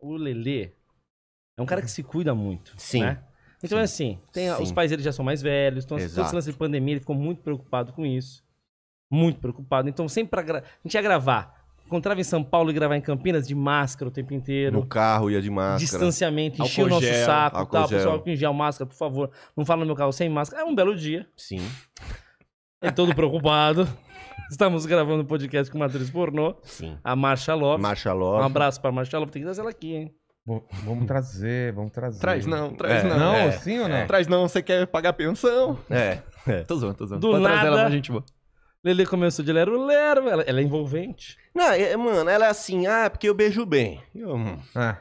o Lelê é um cara que se cuida muito. Sim. Né? Então Sim. é assim, tem, os pais dele já são mais velhos, então assim, Exato. todo lance de pandemia ele ficou muito preocupado com isso. Muito preocupado. Então sempre pra gra... a gente ia gravar. Encontrava em São Paulo e gravar em Campinas de máscara o tempo inteiro. No carro ia de máscara. Distanciamento, enchia o nosso gel, saco tal. Gel. Pessoal, álcool em gel, máscara, por favor. Não fala no meu carro sem máscara. É um belo dia. Sim. É todo preocupado. Estamos gravando um podcast com uma atriz pornô. Sim. A Marsha Lopes. Marsha Lopes. Um abraço pra Marsha Lopes. Tem que trazer ela aqui, hein? vamos trazer, vamos trazer. Traz não, traz é. não. Não, é. sim ou não? É. Traz não, você quer pagar pensão? É. é. Tô zoando, tô zoando. Do Pode nada, trazer ela pra gente boa. Lele começou de lero lero, ela, ela é envolvente. Não, é, mano, ela é assim, ah, porque eu beijo bem. Eu, hum. ah.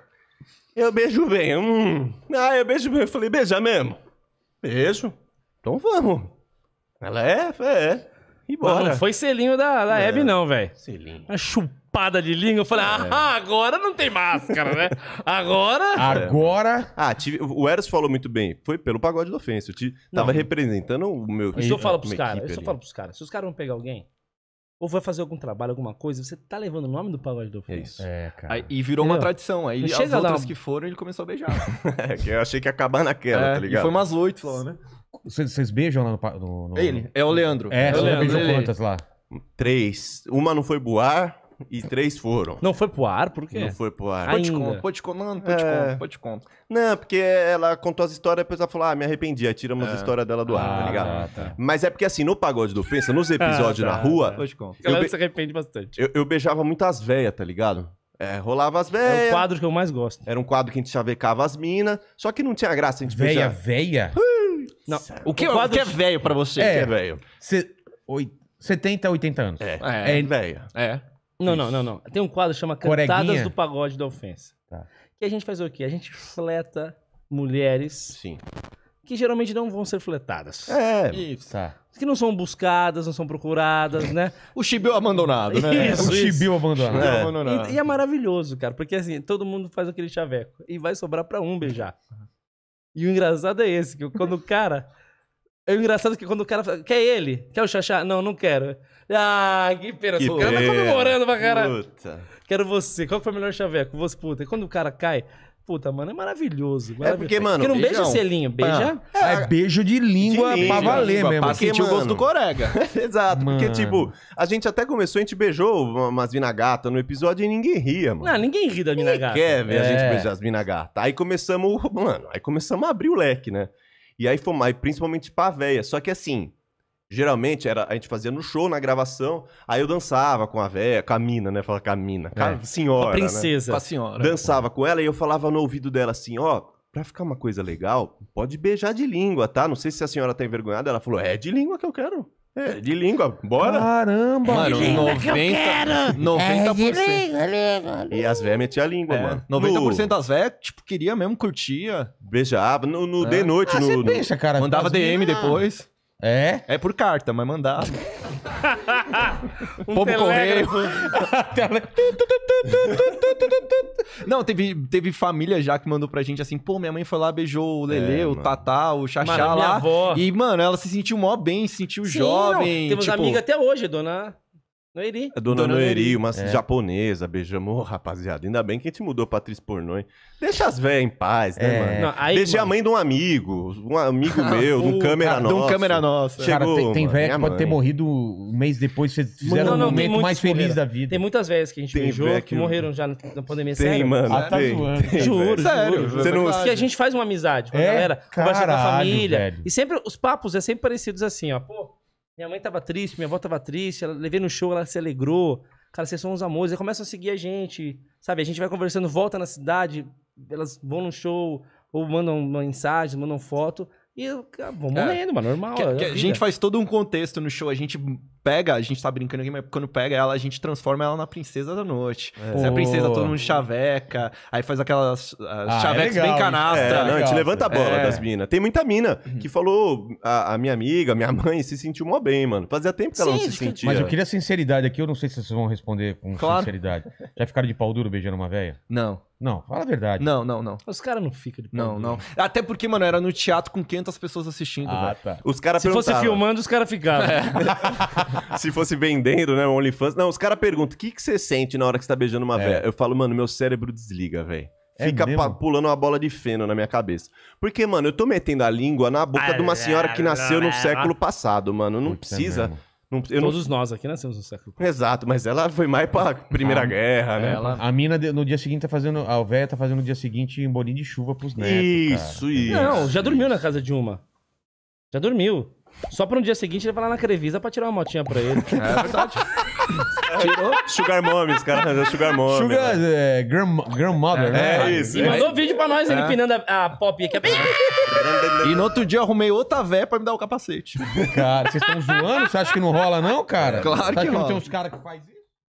eu beijo bem, hum. Ah, eu beijo bem. Eu falei, beija mesmo. Beijo. Então vamos. Ela é, é. E bora. Não, foi selinho da, da Hebe, não, velho. Selinho. Uma chupada de língua. Eu falei, é. ah, agora não tem máscara, né? Agora. Agora. Ah, tive... o Eros falou muito bem. Foi pelo pagode do ofensa. Eu tive... tava representando o meu. Isso eu falo pros caras. Isso eu falo pros caras. Se os caras vão pegar alguém, ou vai fazer algum trabalho, alguma coisa, você tá levando o nome do pagode do ofensa. É isso. É, cara. Aí, e virou Entendeu? uma tradição. Aí as outras lá... que foram, ele começou a beijar. é, que eu achei que ia acabar naquela, é, tá ligado? E foi umas oito né? Vocês beijam lá no, no, no... Ele, é o Leandro. É, é vocês quantas lá? Três. Uma não foi boar e três foram. Não foi pro ar? Por quê? Não foi pro ar. contar, Pode contar, não, pode é... contar, Não, porque ela contou as histórias e a pessoa falou, ah, me arrependi, atiramos é. a história dela do ar, tá ah, tá ligado? Tá, tá. Mas é porque assim, no Pagode do Ofensa, nos episódios ah, tá, na rua... Tá. Pode contar. Ela be... se arrepende bastante. Eu, eu beijava muitas velhas, tá ligado? É, rolava as velhas. É o quadro que eu mais gosto. Era um quadro que a gente chavecava as minas, só que não tinha graça a gente beijar. Veia, veia. Não, o que, o quadro... o que é, é velho pra você? É, o que é velho? Se, oit, 70, 80 anos. É. é, é, velho. É. Não, não, não, não. Tem um quadro que chama Cantadas do Pagode da Ofensa. Tá. Que a gente faz o quê? A gente fleta mulheres. Sim. Que geralmente não vão ser fletadas. É. Isso. Tá. Que não são buscadas, não são procuradas, né? o chibio abandonado, né? Isso, o chibio abandonado. É. E, e, é maravilhoso, cara, porque assim, todo mundo faz aquele chaveco. E vai sobrar pra um beijar. Uhum. E o engraçado é esse, que quando o cara. É engraçado que quando o cara fala, quer ele? Quer o Xaxá? Não, não quero. Ah, que pena. Que o cara tá comemorando pra caralho. Quero você. Qual foi o melhor chaveco? Você, puta. E quando o cara cai, puta, mano, é maravilhoso. maravilhoso. É porque, mano. Porque não beijão. beija selinho, beija. Ah, é, é beijo de língua de pra valer língua, mesmo. Pra porque, sentir mano, o gosto do corega. Exato. Mano. Porque, tipo, a gente até começou, a gente beijou umas vinagata no episódio e ninguém ria, mano. Não, ninguém ri da vinagata. Ninguém quer ver é. a gente é. beijar as vinagata. Aí começamos, mano, aí começamos a abrir o leque, né? E aí foi mais, principalmente pra véia. Só que assim, Geralmente era, a gente fazia no show, na gravação, aí eu dançava com a véia, com a mina, né? Falava com a mina, com a é. senhora. Com a né? princesa. Né? Com a senhora. Dançava com ela e eu falava no ouvido dela assim, ó, pra ficar uma coisa legal, pode beijar de língua, tá? Não sei se a senhora tá envergonhada. Ela falou, é de língua que eu quero. É, de língua, bora. Caramba, mano. De 90, que eu quero. 90%. É de língua, E as velhas metiam a língua, é, mano. 90% no... das velhas, tipo, queria mesmo, curtia. Beijava. No, no é. de noite, ah, no. Você no... cara, mandava DM depois. É? É por carta, mas mandado. um Pombo correio. Não, teve, teve família já que mandou pra gente assim, pô, minha mãe foi lá, beijou o Lelê, é, o mano. Tatá, o Xaxá mano, lá. Avó. E, mano, ela se sentiu mó bem, se sentiu Sim, jovem. Temos tipo... amiga até hoje, dona... Noeri. A dona, dona Noeri, Noeri uma é. japonesa, beijamos, rapaziada. Ainda bem que a gente mudou pra atriz pornô, hein? Deixa as velhas em paz, né, é. mano? Não, aí, Beijei mano... a mãe de um amigo, um amigo meu, de um câmera nosso, De um câmera nossa. Chegou, cara, tem, tem que pode ter morrido um mês depois, vocês fizeram não, não, um momento mais feliz da vida. Tem muitas velhas que a gente tem beijou que... morreram já na, pandemia. Tem, sério? mano. Ah, tá tem, zoando. Tem, juro, sério, juro. Você não... a gente faz uma amizade com a é? galera, conversa com a família. E sempre, os papos é sempre parecidos assim, ó. Pô, minha mãe tava triste, minha avó tava triste, ela levei no show, ela se alegrou. Cara, vocês são uns amores. Eles começam a seguir a gente, sabe? A gente vai conversando, volta na cidade, elas vão no show, ou mandam mensagem, mandam foto. E eu vou morrendo, é. mano, normal. Que, é que a gente faz todo um contexto no show, a gente pega, a gente tá brincando aqui, mas quando pega ela, a gente transforma ela na princesa da noite. É. Você é a princesa, todo mundo chaveca, aí faz aquelas ah, ah é chavecas é bem canastra. É, não, a gente é levanta a bola é. das minas. Tem muita mina uhum. que falou, a, a, minha amiga, minha mãe, se sentiu mó bem, mano. Fazia tempo que Sim, ela não se sentia. Mas eu queria sinceridade aqui, eu não sei se vocês vão responder com claro. sinceridade. Já ficaram de pau duro beijando uma velha? Não. Não, fala a verdade. Não, não, não. Os caras não ficam de pau Não, duro. não. Até porque, mano, era no teatro com 500 pessoas assistindo, ah, Tá. Os caras Se fosse filmando, os caras ficavam. É. se fosse vendendo, né? OnlyFans. Não, os caras perguntam: o que, que você sente na hora que você tá beijando uma é. velha? Eu falo, mano, meu cérebro desliga, velho. É Fica pulando uma bola de feno na minha cabeça. Porque, mano, eu tô metendo a língua na boca de uma senhora que nasceu no século passado, mano. Não Puta precisa. Todos não... nós aqui nascemos no século passado. Exato, mas ela foi mais pra Primeira a, ah, Guerra, né? A mina no dia seguinte tá fazendo. A véia tá fazendo no dia seguinte um bolinho de chuva pros netos. Isso, cara. isso. Não, já dormiu na casa de uma. Já dormiu. Só pra no dia seguinte ele vai lá na Crevisa pra tirar uma motinha pra ele. É verdade. Tirou? Sugar Mommy, cara. É Sugar Mommy. Sugar né? é, Grandmother, né? É isso. E é. mandou vídeo pra nós, ele é. pinando a, a pop aqui. E no outro dia eu arrumei outra véia pra me dar o capacete. Cara, vocês estão zoando? Você acha que não rola não, cara? Claro Você que, que não rola. tem uns caras que fazem isso?